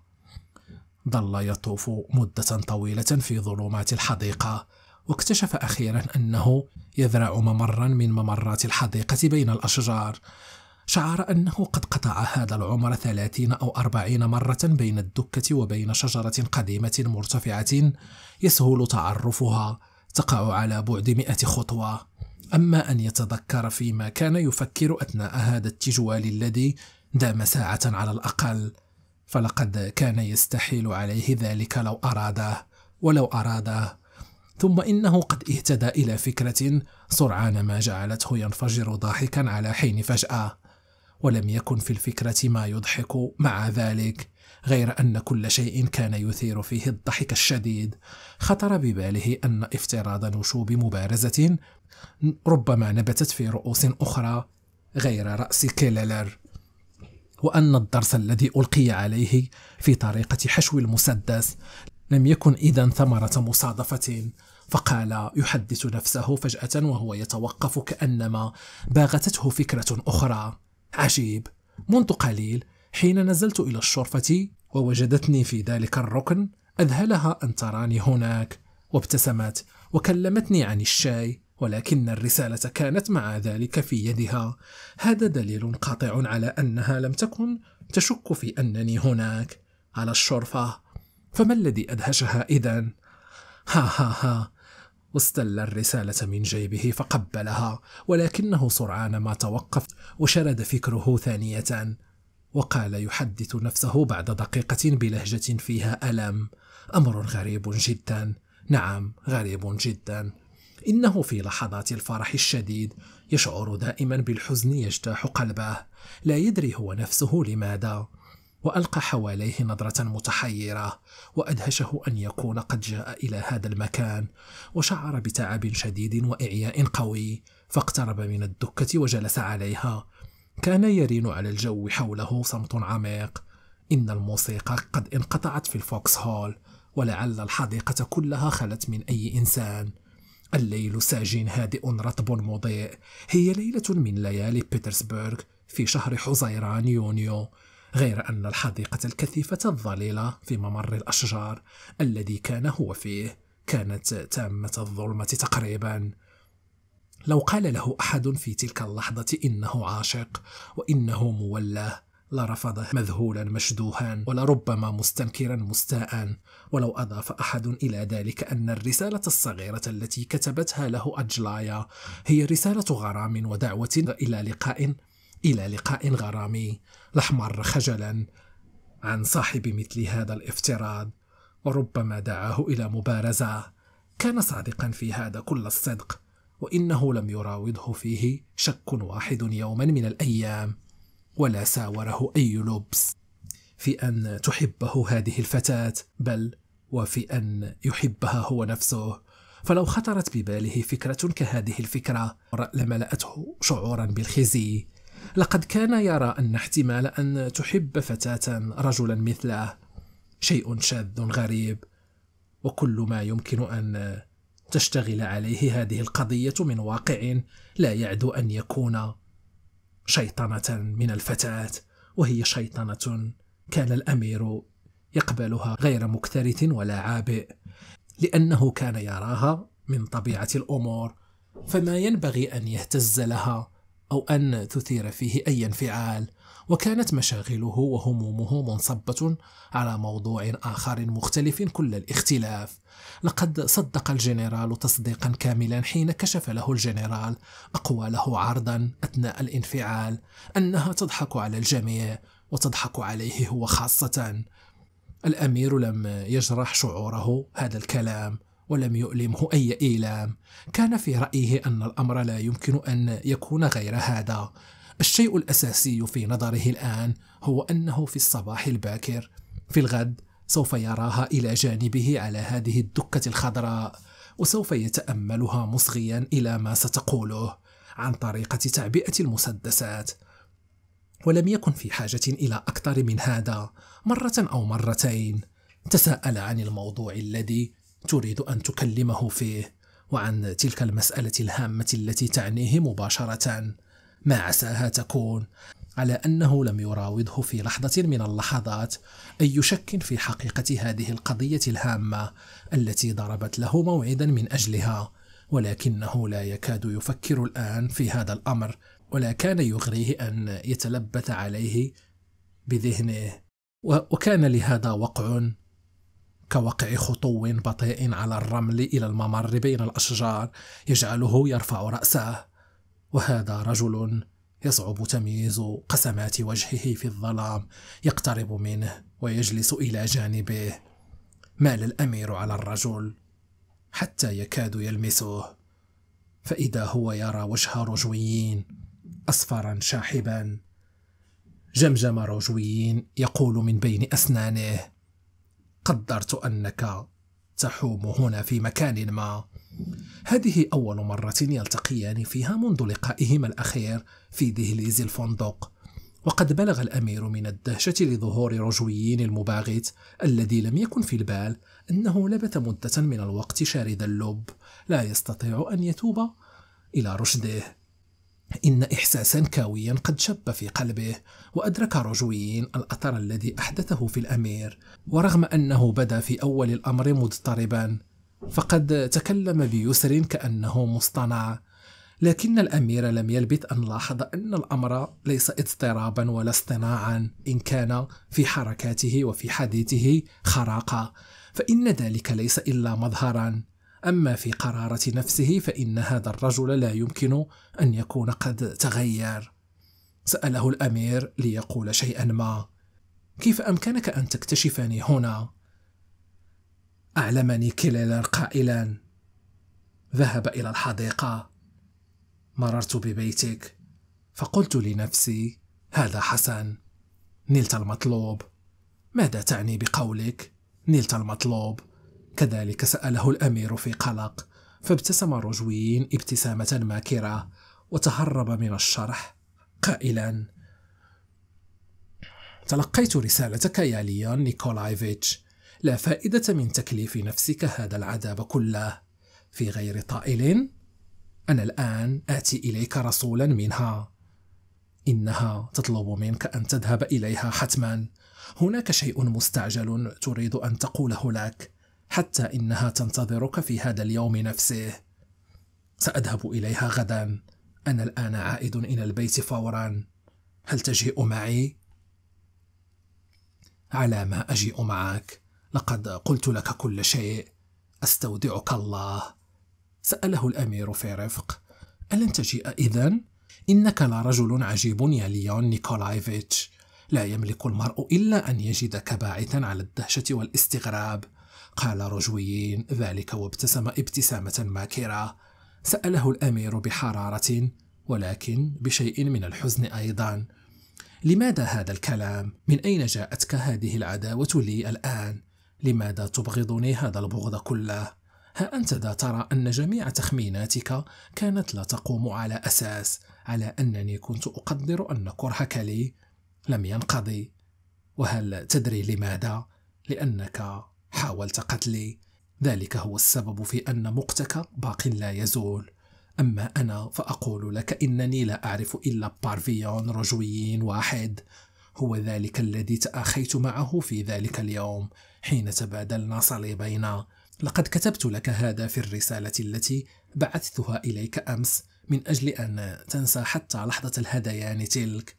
ظل يطوف مدة طويلة في ظلمات الحديقة واكتشف أخيرا أنه يذرع ممرا من ممرات الحديقة بين الأشجار شعر أنه قد قطع هذا العمر ثلاثين أو أربعين مرة بين الدكة وبين شجرة قديمة مرتفعة يسهل تعرفها تقع على بعد مئة خطوة أما أن يتذكر فيما كان يفكر أثناء هذا التجوال الذي دام ساعة على الأقل فلقد كان يستحيل عليه ذلك لو أراده ولو أراده ثم إنه قد اهتدى إلى فكرة سرعان ما جعلته ينفجر ضاحكا على حين فجأة ولم يكن في الفكرة ما يضحك مع ذلك غير أن كل شيء كان يثير فيه الضحك الشديد خطر بباله أن افتراض نشوب مبارزة ربما نبتت في رؤوس أخرى غير رأس كيللر وأن الدرس الذي ألقي عليه في طريقة حشو المسدس لم يكن إذا ثمرة مصادفة فقال يحدث نفسه فجأة وهو يتوقف كأنما باغتته فكرة أخرى عجيب منذ قليل حين نزلت إلى الشرفة ووجدتني في ذلك الركن أذهلها أن تراني هناك وابتسمت وكلمتني عن الشاي ولكن الرسالة كانت مع ذلك في يدها هذا دليل قاطع على أنها لم تكن تشك في أنني هناك على الشرفة فما الذي أدهشها إذا؟ ها ها ها واستل الرسالة من جيبه فقبلها ولكنه سرعان ما توقف وشرد فكره ثانية وقال يحدث نفسه بعد دقيقة بلهجة فيها ألم أمر غريب جدا نعم غريب جدا إنه في لحظات الفرح الشديد يشعر دائما بالحزن يجتاح قلبه لا يدري هو نفسه لماذا وألقى حواليه نظرة متحيرة وأدهشه أن يكون قد جاء إلى هذا المكان وشعر بتعب شديد وإعياء قوي فاقترب من الدكة وجلس عليها كان يرين على الجو حوله صمت عميق إن الموسيقى قد انقطعت في الفوكس هول ولعل الحديقة كلها خلت من أي إنسان الليل ساجٍ هادئ رطب مضيء هي ليلة من ليالي بيترسبرغ في شهر حزيران يونيو غير أن الحديقة الكثيفة الظليلة في ممر الأشجار الذي كان هو فيه كانت تامة الظلمة تقريبا لو قال له أحد في تلك اللحظة إنه عاشق وإنه موله لرفضه مذهولا مشدوها ولربما مستنكرا مستاء ولو أضاف أحد إلى ذلك أن الرسالة الصغيرة التي كتبتها له أجلايا هي رسالة غرام ودعوة إلى لقاء إلى لقاء غرامي لحمر خجلا عن صاحب مثل هذا الافتراض وربما دعاه إلى مبارزة كان صادقا في هذا كل الصدق وإنه لم يراوده فيه شك واحد يوما من الأيام ولا ساوره أي لبس في أن تحبه هذه الفتاة بل وفي أن يحبها هو نفسه فلو خطرت بباله فكرة كهذه الفكرة لملأته شعورا بالخزي لقد كان يرى أن احتمال أن تحب فتاة رجلا مثله شيء شاذ غريب وكل ما يمكن أن تشتغل عليه هذه القضية من واقع لا يعدو أن يكون شيطنة من الفتاة وهي شيطنة كان الأمير يقبلها غير مكترث ولا عابئ لأنه كان يراها من طبيعة الأمور فما ينبغي أن يهتز لها أو أن تثير فيه أي انفعال وكانت مشاغله وهمومه منصبة على موضوع آخر مختلف كل الاختلاف لقد صدق الجنرال تصديقا كاملا حين كشف له الجنرال أقواله عرضا أثناء الانفعال أنها تضحك على الجميع وتضحك عليه هو خاصة الأمير لم يجرح شعوره هذا الكلام ولم يؤلمه أي إيلام كان في رأيه أن الأمر لا يمكن أن يكون غير هذا الشيء الأساسي في نظره الآن هو أنه في الصباح الباكر في الغد سوف يراها إلى جانبه على هذه الدكة الخضراء وسوف يتأملها مصغيا إلى ما ستقوله عن طريقة تعبئة المسدسات ولم يكن في حاجة إلى أكثر من هذا مرة أو مرتين تساءل عن الموضوع الذي تريد أن تكلمه فيه وعن تلك المسألة الهامة التي تعنيه مباشرة ما عساها تكون على أنه لم يراوده في لحظة من اللحظات أي شك في حقيقة هذه القضية الهامة التي ضربت له موعدا من أجلها ولكنه لا يكاد يفكر الآن في هذا الأمر ولا كان يغريه أن يتلبث عليه بذهنه وكان لهذا وقع كوقع خطو بطيء على الرمل إلى الممر بين الأشجار يجعله يرفع رأسه وهذا رجل يصعب تمييز قسمات وجهه في الظلام يقترب منه ويجلس الى جانبه مال الامير على الرجل حتى يكاد يلمسه فاذا هو يرى وجه رجويين اصفرا شاحبا جمجم رجويين يقول من بين اسنانه قدرت انك تحوم هنا في مكان ما هذه أول مرة يلتقيان فيها منذ لقائهما الأخير في دهليز الفندق وقد بلغ الأمير من الدهشة لظهور رجويين المباغت الذي لم يكن في البال أنه لبث مدة من الوقت شارد اللب لا يستطيع أن يتوب إلى رشده إن إحساسا كاويا قد شب في قلبه وأدرك رجويين الأثر الذي أحدثه في الأمير ورغم أنه بدا في أول الأمر مضطربا فقد تكلم بيسر كأنه مصطنع لكن الأمير لم يلبث أن لاحظ أن الأمر ليس اضطرابا ولا اصطناعا إن كان في حركاته وفي حديثه خراقة فإن ذلك ليس إلا مظهرا أما في قرارة نفسه فإن هذا الرجل لا يمكن أن يكون قد تغير سأله الأمير ليقول شيئا ما كيف أمكنك أن تكتشفني هنا؟ أعلمني كلالا قائلا ذهب إلى الحديقة مررت ببيتك فقلت لنفسي هذا حسن نلت المطلوب ماذا تعني بقولك نلت المطلوب كذلك سأله الأمير في قلق فابتسم رجوين ابتسامة ماكرة وتهرب من الشرح قائلا تلقيت رسالتك يا ليون نيكولايفيتش لا فائدة من تكليف نفسك هذا العذاب كله في غير طائل أنا الآن آتي إليك رسولا منها إنها تطلب منك أن تذهب إليها حتما هناك شيء مستعجل تريد أن تقوله لك حتى إنها تنتظرك في هذا اليوم نفسه سأذهب إليها غدا أنا الآن عائد إلى البيت فورا هل تجيء معي؟ على ما أجيء معك لقد قلت لك كل شيء استودعك الله ساله الامير في رفق الن تجيء اذن انك لرجل عجيب يا ليون نيكولايفيتش لا يملك المرء الا ان يجدك باعثا على الدهشه والاستغراب قال رجويين ذلك وابتسم ابتسامه ماكره ساله الامير بحراره ولكن بشيء من الحزن ايضا لماذا هذا الكلام من اين جاءتك هذه العداوه لي الان لماذا تبغضني هذا البغض كله؟ ها أنت ذا ترى أن جميع تخميناتك كانت لا تقوم على أساس على أنني كنت أقدر أن كرهك لي لم ينقضي وهل تدري لماذا؟ لأنك حاولت قتلي ذلك هو السبب في أن مقتك باق لا يزول أما أنا فأقول لك إنني لا أعرف إلا بارفيون رجويين واحد هو ذلك الذي تآخيت معه في ذلك اليوم حين تبادلنا صليبينا لقد كتبت لك هذا في الرسالة التي بعثتها إليك أمس من أجل أن تنسى حتى لحظة الهذيان تلك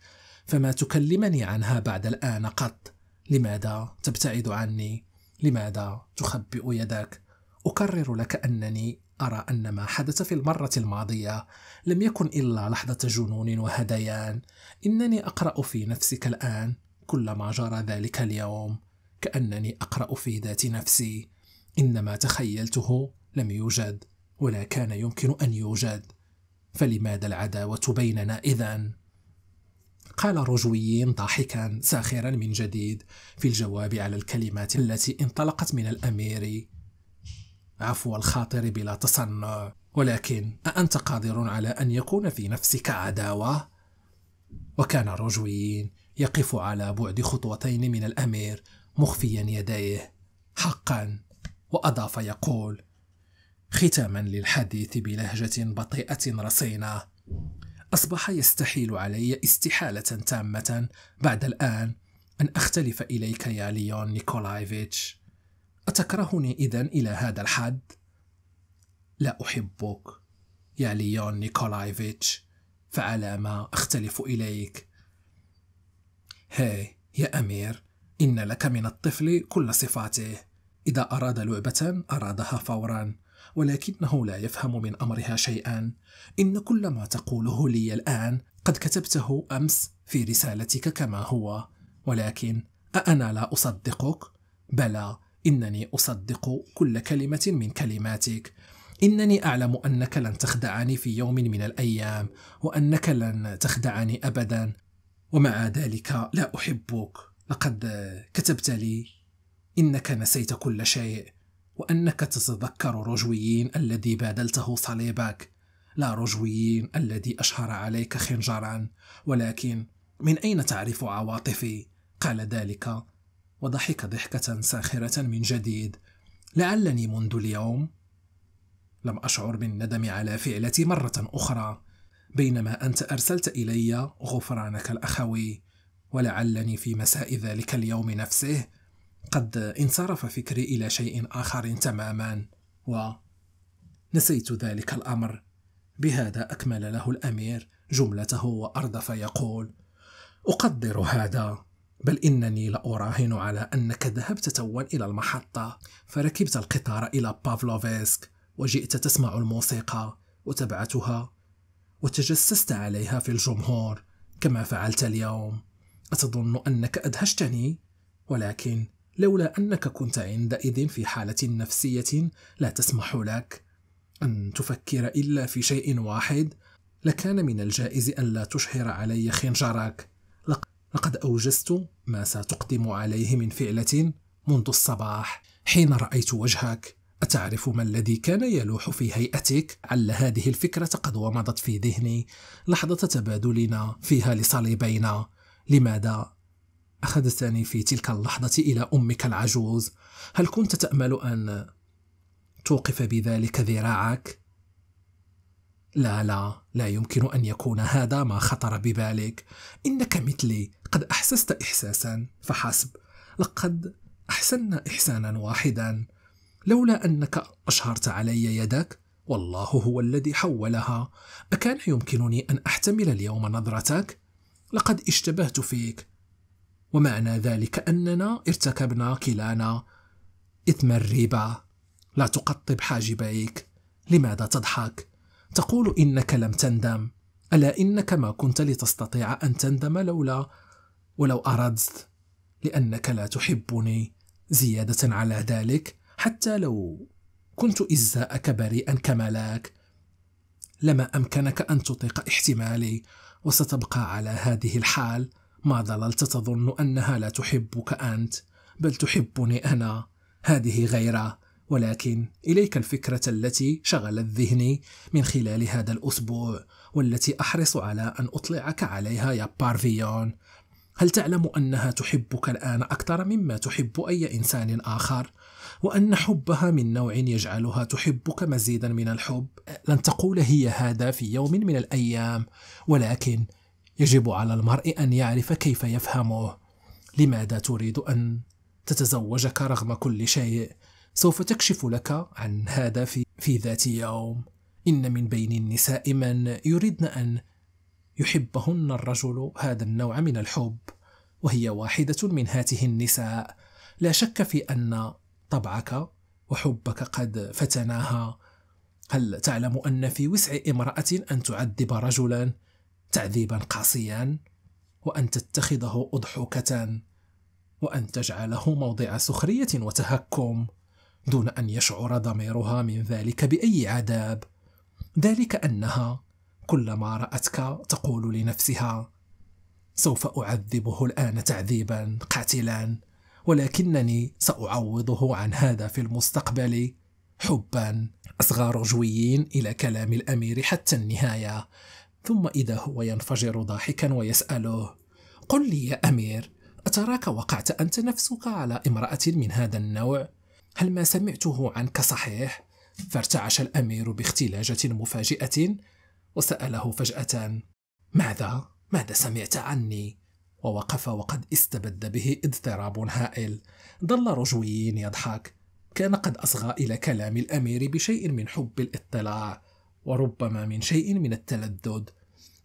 فما تكلمني عنها بعد الآن قط لماذا تبتعد عني؟ لماذا تخبئ يدك؟ أكرر لك أنني أرى أن ما حدث في المرة الماضية لم يكن إلا لحظة جنون وهذيان إنني أقرأ في نفسك الآن كل ما جرى ذلك اليوم كأنني أقرأ في ذات نفسي إن ما تخيلته لم يوجد ولا كان يمكن أن يوجد فلماذا العداوة بيننا إذا؟ قال رجويين ضاحكا ساخرا من جديد في الجواب على الكلمات التي انطلقت من الأمير عفو الخاطر بلا تصنع ولكن أأنت قادر على أن يكون في نفسك عداوة؟ وكان رجويين يقف على بعد خطوتين من الأمير مخفيا يديه حقا وأضاف يقول ختاما للحديث بلهجة بطيئة رصينة أصبح يستحيل علي استحالة تامة بعد الآن أن أختلف إليك يا ليون نيكولايفيتش أتكرهني إذا إلى هذا الحد؟ لا أحبك يا ليون نيكولايفيتش فعلى ما أختلف إليك هاي يا أمير إن لك من الطفل كل صفاته إذا أراد لعبة أرادها فورا ولكنه لا يفهم من أمرها شيئا إن كل ما تقوله لي الآن قد كتبته أمس في رسالتك كما هو ولكن أأنا لا أصدقك؟ بلى إنني أصدق كل كلمة من كلماتك إنني أعلم أنك لن تخدعني في يوم من الأيام وأنك لن تخدعني أبدا ومع ذلك لا أحبك لقد كتبت لي إنك نسيت كل شيء وأنك تتذكر رجويين الذي بادلته صليبك لا رجويين الذي أشهر عليك خنجرا ولكن من أين تعرف عواطفي؟ قال ذلك وضحك ضحكة ساخرة من جديد لعلني منذ اليوم لم أشعر بالندم على فعلتي مرة أخرى بينما أنت أرسلت إلي غفرانك الأخوي ولعلني في مساء ذلك اليوم نفسه قد انصرف فكري إلى شيء آخر تماما و نسيت ذلك الأمر بهذا أكمل له الأمير جملته وأردف يقول أقدر هذا بل إنني لأراهن على أنك ذهبت توا إلى المحطة فركبت القطار إلى بافلوفيسك وجئت تسمع الموسيقى وتبعتها وتجسست عليها في الجمهور كما فعلت اليوم أتظن أنك أدهشتني؟ ولكن لولا أنك كنت عندئذ في حالة نفسية لا تسمح لك أن تفكر إلا في شيء واحد لكان من الجائز أن لا تشهر علي خنجرك لقد أوجزت ما ستقدم عليه من فعلة منذ الصباح حين رأيت وجهك أتعرف ما الذي كان يلوح في هيئتك؟ عل هذه الفكرة قد ومضت في ذهني لحظة تبادلنا فيها لصليبينا لماذا أخذتني في تلك اللحظة إلى أمك العجوز؟ هل كنت تأمل أن توقف بذلك ذراعك؟ لا لا لا يمكن ان يكون هذا ما خطر ببالك انك مثلي قد احسست احساسا فحسب لقد احسنا احسانا واحدا لولا انك اشهرت علي يدك والله هو الذي حولها اكان يمكنني ان احتمل اليوم نظرتك لقد اشتبهت فيك ومعنى ذلك اننا ارتكبنا كلانا اثم الربا لا تقطب حاجبيك لماذا تضحك تقول إنك لم تندم ألا إنك ما كنت لتستطيع أن تندم لولا ولو أردت لأنك لا تحبني زيادة على ذلك حتى لو كنت إزاءك بريئا كملاك لما أمكنك أن تطيق احتمالي وستبقى على هذه الحال ما ظللت تظن أنها لا تحبك أنت بل تحبني أنا هذه غيره ولكن إليك الفكرة التي شغلت ذهني من خلال هذا الأسبوع والتي أحرص على أن أطلعك عليها يا بارفيون هل تعلم أنها تحبك الآن أكثر مما تحب أي إنسان آخر؟ وأن حبها من نوع يجعلها تحبك مزيدا من الحب لن تقول هي هذا في يوم من الأيام ولكن يجب على المرء أن يعرف كيف يفهمه لماذا تريد أن تتزوجك رغم كل شيء سوف تكشف لك عن هذا في, في ذات يوم إن من بين النساء من يريدن أن يحبهن الرجل هذا النوع من الحب وهي واحدة من هاته النساء لا شك في أن طبعك وحبك قد فتناها هل تعلم أن في وسع امرأة أن تعذب رجلا تعذيبا قاسيا وأن تتخذه أضحوكة وأن تجعله موضع سخرية وتهكم دون أن يشعر ضميرها من ذلك بأي عذاب ذلك أنها كلما رأتك تقول لنفسها سوف أعذبه الآن تعذيبا قاتلا ولكنني سأعوضه عن هذا في المستقبل حبا اصغر جويين إلى كلام الأمير حتى النهاية ثم إذا هو ينفجر ضاحكا ويسأله قل لي يا أمير أتراك وقعت أنت نفسك على امرأة من هذا النوع هل ما سمعته عنك صحيح؟ فارتعش الأمير باختلاجة مفاجئة وسأله فجأة ماذا؟ ماذا سمعت عني؟ ووقف وقد استبد به اضطراب هائل ظل رجويين يضحك كان قد أصغى إلى كلام الأمير بشيء من حب الاطلاع وربما من شيء من التلذذ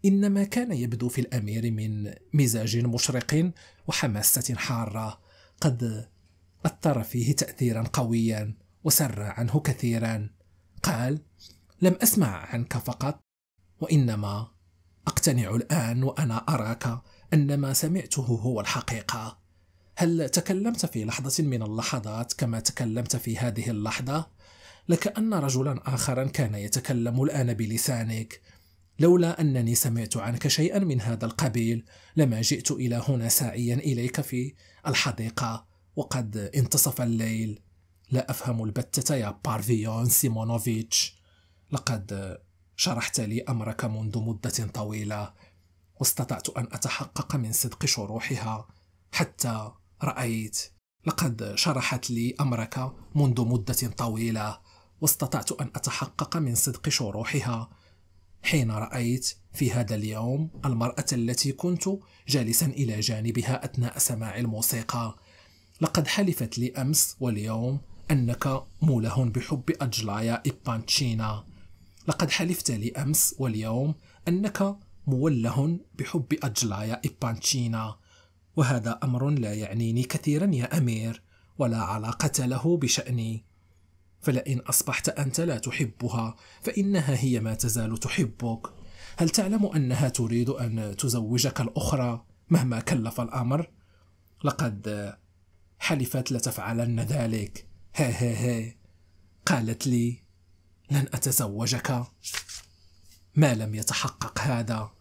إنما كان يبدو في الأمير من مزاج مشرق وحماسة حارة قد أثر فيه تأثيرا قويا وسر عنه كثيرا قال لم أسمع عنك فقط وإنما أقتنع الآن وأنا أراك أن ما سمعته هو الحقيقة هل تكلمت في لحظة من اللحظات كما تكلمت في هذه اللحظة؟ لكأن رجلا آخرا كان يتكلم الآن بلسانك لولا أنني سمعت عنك شيئا من هذا القبيل لما جئت إلى هنا ساعيا إليك في الحديقة وقد انتصف الليل لا أفهم البتة يا بارفيون سيمونوفيتش لقد شرحت لي أمرك منذ مدة طويلة واستطعت أن أتحقق من صدق شروحها حتى رأيت لقد شرحت لي أمرك منذ مدة طويلة واستطعت أن أتحقق من صدق شروحها حين رأيت في هذا اليوم المرأة التي كنت جالسا إلى جانبها أثناء سماع الموسيقى لقد حلفت لي أمس واليوم أنك موله بحب أجلايا إبانتشينا لقد حلفت لي أمس واليوم أنك موله بحب أجلايا إبانتشينا وهذا أمر لا يعنيني كثيرا يا أمير ولا علاقة له بشأني فلئن أصبحت أنت لا تحبها فإنها هي ما تزال تحبك هل تعلم أنها تريد أن تزوجك الأخرى مهما كلف الأمر؟ لقد حلفت لتفعلن ذلك هي هي هي قالت لي لن أتزوجك ما لم يتحقق هذا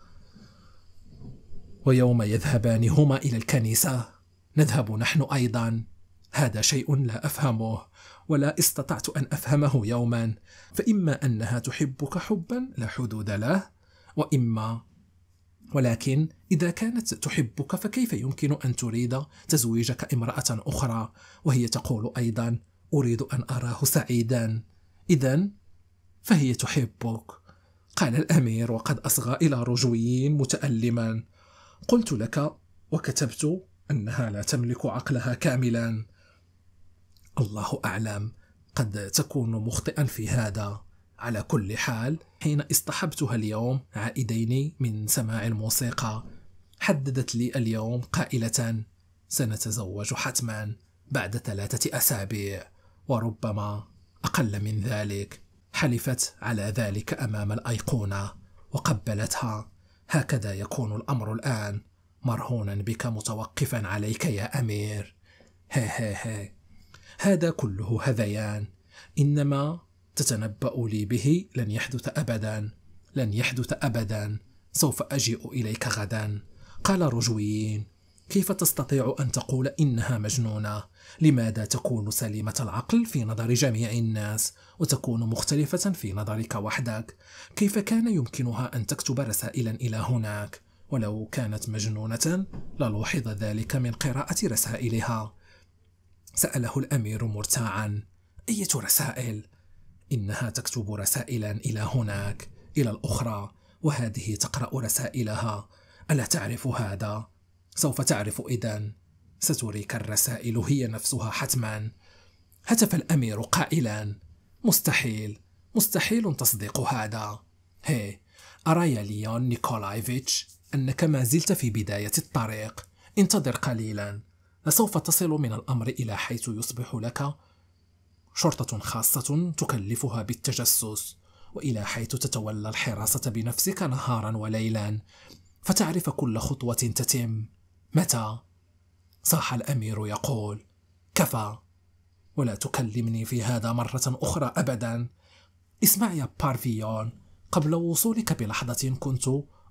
ويوم يذهبان هما إلى الكنيسة نذهب نحن أيضا هذا شيء لا أفهمه ولا استطعت أن أفهمه يوما فإما أنها تحبك حبا لا حدود له وإما ولكن إذا كانت تحبك فكيف يمكن أن تريد تزويجك امرأة أخرى وهي تقول أيضا أريد أن أراه سعيدا إذا فهي تحبك قال الأمير وقد أصغى إلى رجويين متألما قلت لك وكتبت أنها لا تملك عقلها كاملا الله أعلم قد تكون مخطئا في هذا على كل حال حين اصطحبتها اليوم عائدين من سماع الموسيقى حددت لي اليوم قائلة سنتزوج حتما بعد ثلاثة أسابيع وربما أقل من ذلك حلفت على ذلك أمام الأيقونة وقبلتها هكذا يكون الأمر الآن مرهونا بك متوقفا عليك يا أمير هي هي هي هذا كله هذيان إنما تتنبأ لي به لن يحدث أبدا لن يحدث أبدا سوف أجيء إليك غدا قال رجويين كيف تستطيع أن تقول إنها مجنونة؟ لماذا تكون سليمة العقل في نظر جميع الناس وتكون مختلفة في نظرك وحدك؟ كيف كان يمكنها أن تكتب رسائلا إلى هناك؟ ولو كانت مجنونة للوحظ ذلك من قراءة رسائلها. سأله الأمير مرتاعا: أية رسائل؟ إنها تكتب رسائلا إلى هناك إلى الأخرى وهذه تقرأ رسائلها ألا تعرف هذا؟ سوف تعرف إذا ستريك الرسائل هي نفسها حتما هتف الأمير قائلا مستحيل مستحيل تصديق هذا هي أرى يا ليون نيكولايفيتش أنك ما زلت في بداية الطريق انتظر قليلا لسوف تصل من الأمر إلى حيث يصبح لك شرطة خاصة تكلفها بالتجسس وإلى حيث تتولى الحراسة بنفسك نهارا وليلا فتعرف كل خطوة تتم متى؟ صاح الأمير يقول كفى ولا تكلمني في هذا مرة أخرى أبدا اسمع يا بارفيون قبل وصولك بلحظة كنت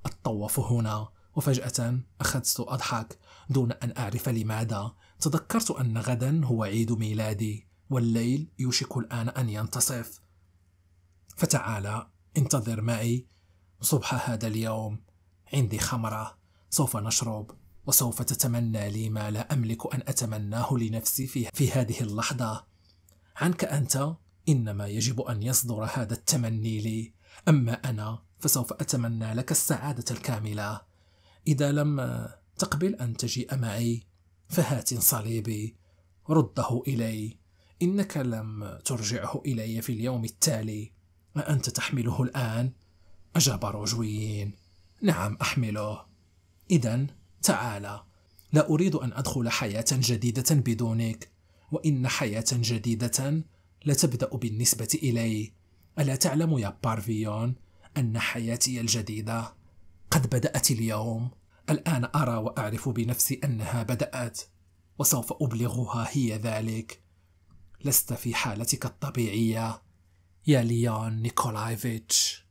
أتطوف هنا وفجأة أخذت أضحك دون أن أعرف لماذا تذكرت أن غدا هو عيد ميلادي والليل يوشك الآن أن ينتصف فتعال انتظر معي صبح هذا اليوم عندي خمرة سوف نشرب وسوف تتمنى لي ما لا أملك أن أتمناه لنفسي في, في هذه اللحظة عنك أنت إنما يجب أن يصدر هذا التمني لي أما أنا فسوف أتمنى لك السعادة الكاملة إذا لم تقبل أن تجيء معي فهات صليبي رده إلي إنك لم ترجعه إلي في اليوم التالي أأنت تحمله الآن؟ أجاب روجوين نعم أحمله إذا تعال لا أريد أن أدخل حياة جديدة بدونك وإن حياة جديدة لا تبدأ بالنسبة إلي ألا تعلم يا بارفيون أن حياتي الجديدة قد بدأت اليوم الآن أرى وأعرف بنفسي أنها بدأت وسوف أبلغها هي ذلك لست في حالتك الطبيعية يا ليون نيكولايفيتش